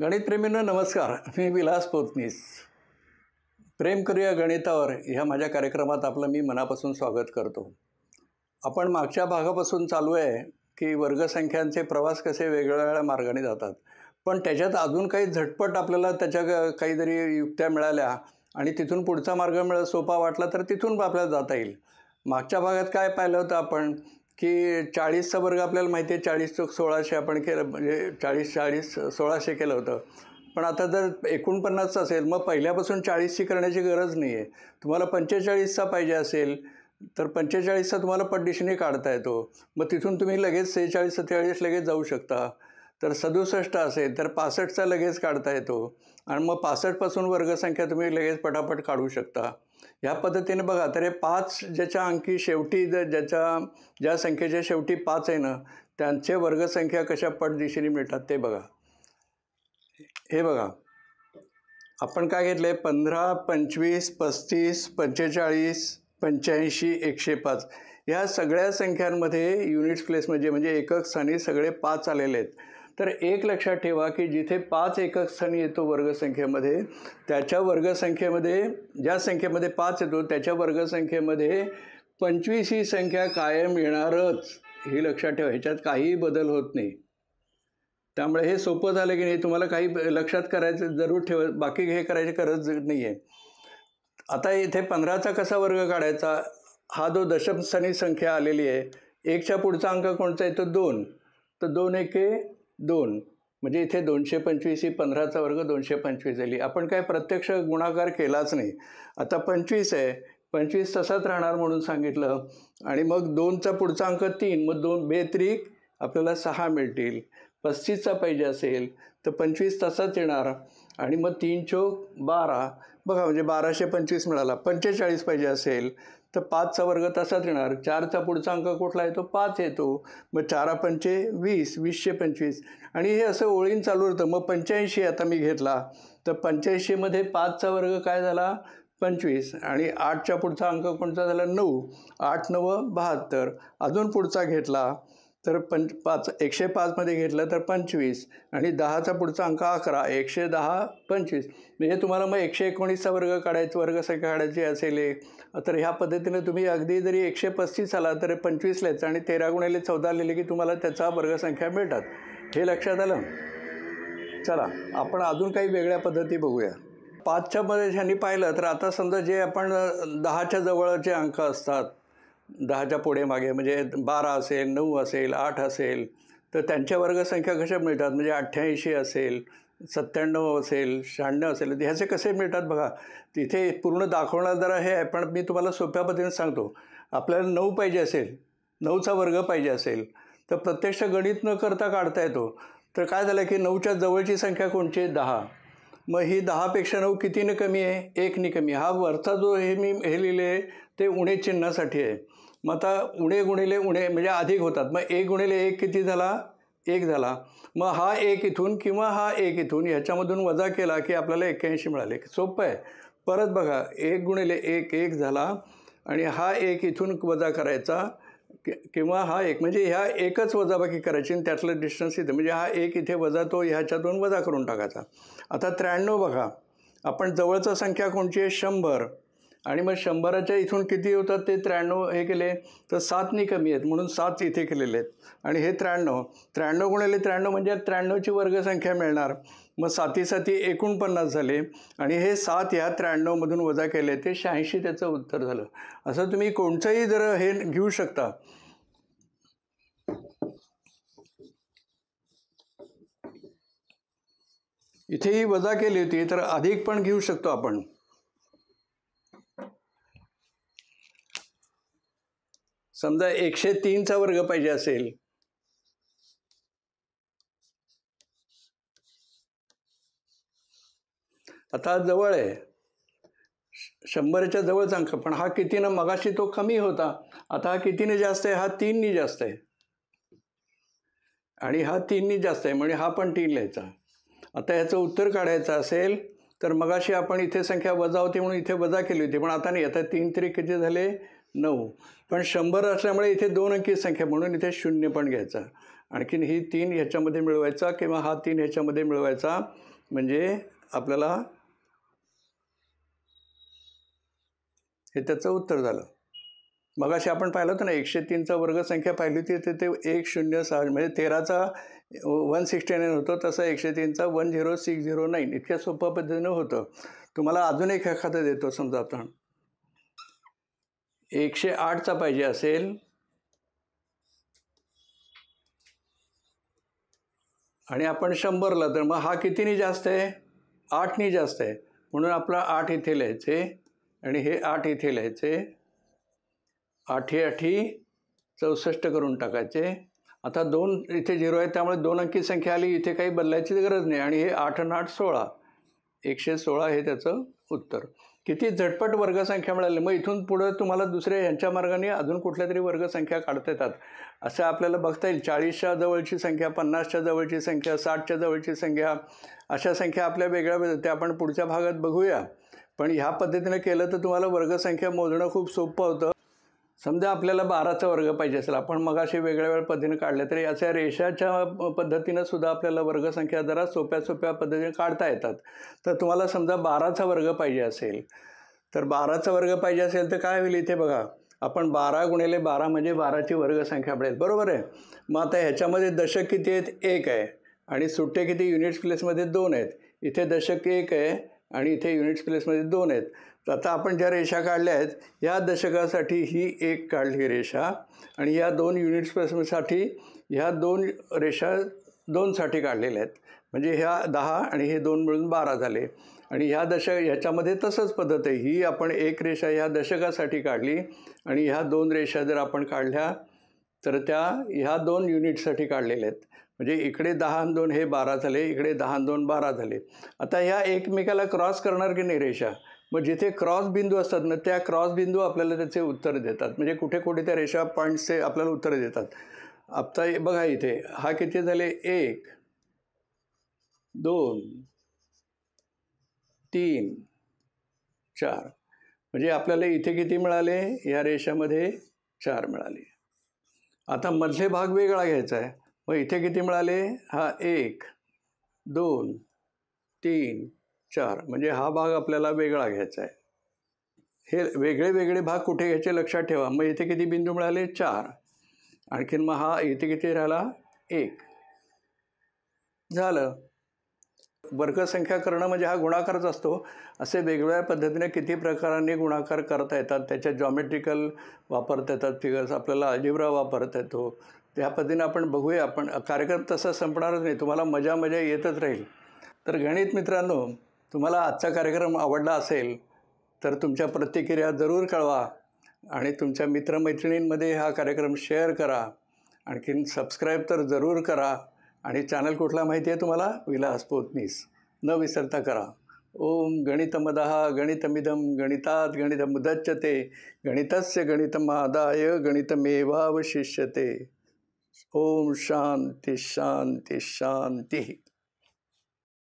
गणितप्रेमींना नमस्कार मी विलास पोतनीस प्रेम करूया गणितावर ह्या माझ्या कार्यक्रमात आपलं मी मनापासून स्वागत करतो आपण मागच्या भागापासून चालू आहे की वर्गसंख्यांचे प्रवास कसे वेगवेगळ्या मार्गाने जातात पण त्याच्यात अजून काही झटपट आपल्याला त्याच्या काहीतरी युक्त्या मिळाल्या आणि तिथून पुढचा मार्ग मिळ सोपा वाटला तर तिथून आपल्याला जाता येईल मागच्या भागात काय पाहिलं होतं आपण की चाळीसचा वर्ग आपल्याला माहिती आहे चाळीस चौक सोळाशे आपण केलं म्हणजे चाळीस चाळीस सोळाशे केलं होतं पण आता जर एकोणपन्नासचं असेल मग पहिल्यापासून चाळीसची करण्याची गरज नाही आहे तुम्हाला पंचेचाळीसचा पाहिजे असेल तर पंचेचाळीसचा तुम्हाला पड्डिशने काढता येतो मग तिथून तुम्ही लगेच सेहेचाळीस सत्तेचाळीस लगेच जाऊ शकता तर सदुसष्ट असेल तर पासष्टचा लगेच काढता येतो आणि मग पासष्टपासून वर्गसंख्या तुम्ही लगेच पटापट काढू शकता ह्या पद्धतीने बघा तर हे पाच ज्याच्या अंकी शेवटी जर ज्याच्या ज्या संख्येच्या शेवटी पाच आहे ना त्यांचे वर्गसंख्या कशा पट दिशेने मिळतात ते बघा हे बघा आपण काय घेतले पंधरा पंचवीस पस्तीस पंचेचाळीस पंच्याऐंशी एकशे पाच ह्या सगळ्या संख्यांमध्ये युनिट्स प्लेस म्हणजे म्हणजे एकक स्थानी सगळे पाच आलेले आहेत तर एक लक्षात ठेवा की जिथे पाच एकक स्थानी येतो वर्गसंख्येमध्ये त्याच्या वर्गसंख्येमध्ये ज्या संख्येमध्ये पाच येतो त्याच्या वर्गसंख्येमध्ये पंचवीस ही संख्या कायम येणारच ही लक्षात ठेवा ह्याच्यात काहीही बदल होत नाही त्यामुळे हे सोपं झालं की नाही तुम्हाला काही लक्षात करायचं जरूर ठेव बाकी हे करायची गरज नाही आहे आता इथे पंधराचा कसा वर्ग काढायचा हा जो दशमस्थानी संख्या आलेली आहे एकच्या पुढचा अंक कोणता येतो दोन तर दोन एके दोन म्हणजे इथे दोनशे पंचवीस ही पंधराचा वर्ग दोनशे पंचवीस झाली आपण काय प्रत्यक्ष गुणाकार केलाच नाही आता पंचवीस आहे पंचवीस तसाच राहणार म्हणून सांगितलं आणि मग दोनचा पुढचा अंक तीन मग दोन बेत्रिक आपल्याला सहा मिळतील पस्तीसचा पाहिजे असेल तर पंचवीस तसाच येणार आणि मग तीन चोक बारा बघा म्हणजे बाराशे पंचवीस मिळाला पंचेचाळीस पाहिजे असेल तर पाचचा वर्ग तसाच येणार चारचा पुढचा अंक कुठला येतो पाच येतो मग चारा पंचे वीस वीसशे पंचवीस आणि हे असं ओळीन चालू होतं मग पंच्याऐंशी आता मी घेतला तर पंच्याऐंशीमध्ये पाचचा वर्ग काय झाला पंचवीस आणि आठच्या पुढचा अंक कोणता झाला नऊ आठ नवं बहात्तर अजून पुढचा घेतला तर पंच पाच एकशे पाचमध्ये घेतलं तर पंचवीस आणि दहाचा पुढचा अंक अकरा एकशे दहा पंचवीस म्हणजे तुम्हाला मग एकशे एकोणीसचा वर्ग काढायचा वर्ग संख्या काढायचे असेल तर ह्या पद्धतीने तुम्ही अगदी जरी एकशे पस्तीस आला तर पंचवीस लिहायचं आणि तेरा गुणाले चौदा लिहिले की तुम्हाला त्याचा वर्गसंख्या मिळतात हे लक्षात आलं चला आपण अजून काही वेगळ्या पद्धती बघूया पाचच्यामध्ये मध्ये ह्यांनी पाहिलं तर आता समजा जे आपण दहाच्या जवळचे अंक असतात दहाच्या पुढे मागे म्हणजे बारा असेल नऊ असेल आठ असेल तर त्यांच्या वर्गसंख्या कशा मिळतात म्हणजे अठ्ठ्याऐंशी असेल सत्त्याण्णव असेल शहाण्णव असेल ह्याचे कसे मिळतात बघा तिथे पूर्ण दाखवणार जरा हे आहे पण मी तुम्हाला सोप्या पद्धतीने सांगतो आपल्याला नऊ पाहिजे असेल नऊचा वर्ग पाहिजे असेल तर प्रत्यक्ष गणित न करता काढता येतो तर काय झालं की नऊच्या जवळची संख्या कोणची दहा मग ही दहापेक्षा नऊ कितीने कमी आहे एकने कमी हा वरचा जो हे मी हे लिहिले आहे ते उणे चिन्हासाठी आहे मग आता उणे गुणिले उणे म्हणजे अधिक होतात मग एक गुणिले एक किती झाला एक झाला मग हा एक इथून किंवा हा एक इथून ह्याच्यामधून वजा केला की आपल्याला एक्क्याऐंशी मिळाले सोपं आहे परत बघा एक गुणिले एक एक झाला आणि हा एक इथून वजा करायचा किंवा हा एक म्हणजे ह्या एकच वजाबाकी करायची आणि त्यातलं डिस्टन्स इथे म्हणजे हा एक इथे वजा तो ह्याच्यातून वजा करून टाकायचा आता त्र्याण्णव बघा आपण जवळचा संख्या कोणची आहे शंभर आणि मग शंभराच्या इथून किती होतात ते त्र्याण्णव हे केले तर सातनी कमी आहेत म्हणून सात इथे केलेले आहेत आणि हे त्र्याण्णव त्र्याण्णव गुणाले त्र्याण्णव म्हणजे त्र्याण्णवची वर्गसंख्या मिळणार मग साती साती एकोणपन्नास झाले आणि हे सात ह्या त्र्याण्णवमधून वजा केले ते शहाऐंशी त्याचं उत्तर झालं असं तुम्ही कोणतंही जर हे घेऊ शकता इथेही वजा केली होती तर अधिक पण घेऊ शकतो आपण समजा एकशे तीनचा वर्ग पाहिजे असेल आता जवळ आहे शंभरच्या जवळच अंक पण हा कितीनं मगाशी तो कमी होता आता हा कितीने जास्त आहे हा तीननी जास्त आहे आणि हा तीननी जास्त आहे म्हणजे हा पण तीन लिहायचा आता ह्याचं उत्तर काढायचं असेल तर मगाशी आपण इथे संख्या वजा होती म्हणून इथे वजा केली होती पण आता नाही आता तीन तरी किती झाले नऊ पण शंभर असल्यामुळे इथे दोन अंकी संख्या म्हणून इथे शून्य पण घ्यायचा आणखीन ही तीन ह्याच्यामध्ये मिळवायचा किंवा हा तीन ह्याच्यामध्ये मिळवायचा म्हणजे आपल्याला हे त्याचं उत्तर झालं असे आपण पाहिलं होतं ना एकशे तीनचा वर्ग संख्या पाहिली होती तर ते एक शून्य सहा म्हणजे तेराचा वन सिक्स्टी नाईन होतो तसा एकशे तीनचा one zero six zero nine इतक्या सोप्या पद्धतीनं होतं तुम्हाला अजून एक एखादं देतो समजा आपण एकशे आठचा पाहिजे असेल आणि आपण शंभरला तर मग हा कितीने जास्त आहे आठनी जास्त आहे म्हणून आपला आठ इथे लिहायचे आणि हे आठ इथे लिहायचे आठी आठी चौसष्ट करून टाकायचे आता दोन इथे झिरो आहे त्यामुळे दोन अंकी संख्या आली इथे काही बदलायची गरज नाही आणि हे आठ आणि आठ सोळा एकशे सोळा हे त्याचं उत्तर किती झटपट वर्गसंख्या मिळाली मग इथून पुढं तुम्हाला दुसऱ्या ह्यांच्या मार्गाने अजून कुठल्या तरी वर्गसंख्या काढता येतात असं आपल्याला बघता येईल चाळीसच्या जवळची संख्या पन्नासच्या जवळची संख्या साठच्या जवळची संख्या अशा संख्या आपल्या वेगळ्या वेगळ्या त्या आपण पुढच्या भागात बघूया पण ह्या पद्धतीनं केलं तर तुम्हाला वर्गसंख्या मोजणं खूप सोपं होतं समजा आपल्याला बाराचा वर्ग पाहिजे असेल आपण मग असे वेगळ्या वेगळ्या पद्धतीने काढले तर याच्या रेषाच्या पद्धतीनं सुद्धा आपल्याला वर्गसंख्या जरा सोप्या सोप्या पद्धतीने काढता येतात तर तुम्हाला समजा बाराचा वर्ग पाहिजे असेल तर बाराचा वर्ग पाहिजे असेल तर काय होईल इथे बघा आपण बारा गुणिले बारा म्हणजे बाराची वर्गसंख्या मिळेल बरोबर आहे मग आता ह्याच्यामध्ये दशक किती आहेत एक आहे आणि सुट्टे किती युनिट्स प्लेसमध्ये दोन आहेत इथे दशक एक आहे आणि इथे युनिट्स प्लेसमध्ये दोन आहेत तर आता आपण ज्या रेषा काढल्या आहेत या दशकासाठी ही एक काढली रेषा आणि या दोन युनिट्स स्पेससाठी ह्या दोन रेषा दोनसाठी काढलेल्या आहेत म्हणजे ह्या दहा आणि हे दोन मिळून बारा झाले आणि ह्या दशक ह्याच्यामध्ये तसंच पद्धत आहे ही आपण एक रेषा ह्या दशकासाठी काढली आणि ह्या दोन रेषा जर आपण काढल्या तर त्या ह्या दोन युनिटसाठी काढलेल्या आहेत म्हणजे इकडे दहा आणि दोन हे बारा झाले इकडे दहा आणि दोन बारा झाले आता ह्या एकमेकाला क्रॉस करणार की नाही रेषा मग जिथे क्रॉस बिंदू असतात ना त्या क्रॉस बिंदू आपल्याला त्याचे उत्तर देतात म्हणजे कुठे कुठे त्या रेषा पॉईंट्सचे आपल्याला उत्तर देतात आता बघा इथे हा किती झाले एक दोन तीन चार म्हणजे आपल्याला इथे किती मिळाले या रेषामध्ये चार मिळाले आता मधले भाग वेगळा घ्यायचा आहे मग इथे किती मिळाले हा एक दोन तीन चार म्हणजे हा भाग आपल्याला वेगळा घ्यायचा आहे हे वेगळे वेगळे भाग कुठे घ्यायचे लक्षात ठेवा मग इथे किती बिंदू मिळाले चार आणखीन मग हा इथे किती राहिला एक झालं वर्गसंख्या करणं म्हणजे हा गुणाकारच असतो असे वेगवेगळ्या पद्धतीने किती प्रकारांनी गुणाकार करता येतात त्याच्या जॉमेट्रिकल वापरता येतात फिगर्स आपल्याला अजिब्रा वापरता येतो त्या पद्धतीने आपण बघूया आपण कार्यक्रम तसा संपणारच नाही तुम्हाला मजा मजा येतच राहील तर गणित मित्रांनो तुम्हाला आजचा कार्यक्रम आवडला असेल तर तुमच्या प्रतिक्रिया जरूर कळवा आणि तुमच्या मित्रमैत्रिणींमध्ये हा कार्यक्रम शेअर करा आणखीन सबस्क्राईब तर जरूर करा आणि चॅनल कुठला माहिती आहे तुम्हाला विलास पोतनीस न विसरता करा ओम गणितमद गणितमिदम गणितात मुदच्यते गणितस्य गणितमादाय गणितमेवावशिष्यते ओम शांती शांती शांती